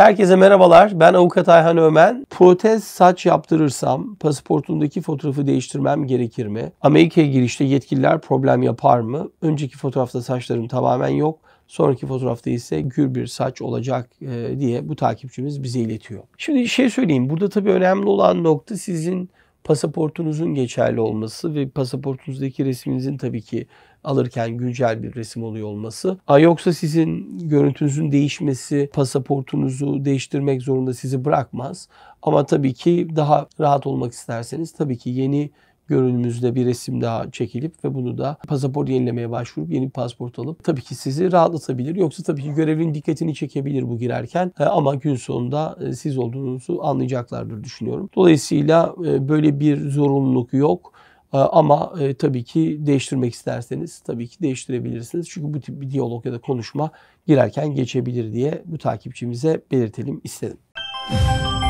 Herkese merhabalar. Ben avukat Ayhan Ömen. Protez saç yaptırırsam pasaportumdaki fotoğrafı değiştirmem gerekir mi? Amerika'ya girişte yetkililer problem yapar mı? Önceki fotoğrafta saçlarım tamamen yok. Sonraki fotoğrafta ise gür bir saç olacak e, diye bu takipçimiz bize iletiyor. Şimdi şey söyleyeyim. Burada tabii önemli olan nokta sizin pasaportunuzun geçerli olması ve pasaportunuzdaki resminizin tabii ki alırken güncel bir resim oluyor olması. Ha, yoksa sizin görüntünüzün değişmesi, pasaportunuzu değiştirmek zorunda sizi bırakmaz. Ama tabii ki daha rahat olmak isterseniz tabii ki yeni görünümüzde bir resim daha çekilip ve bunu da pasaport yenilemeye başvurup yeni bir pasaport alıp tabii ki sizi rahatlatabilir. Yoksa tabii ki görevlinin dikkatini çekebilir bu girerken e, ama gün sonunda e, siz olduğunuzu anlayacaklardır düşünüyorum. Dolayısıyla e, böyle bir zorunluluk yok. Ama e, tabii ki değiştirmek isterseniz tabii ki değiştirebilirsiniz. Çünkü bu tip bir diyalog ya da konuşma girerken geçebilir diye bu takipçimize belirtelim istedim. Müzik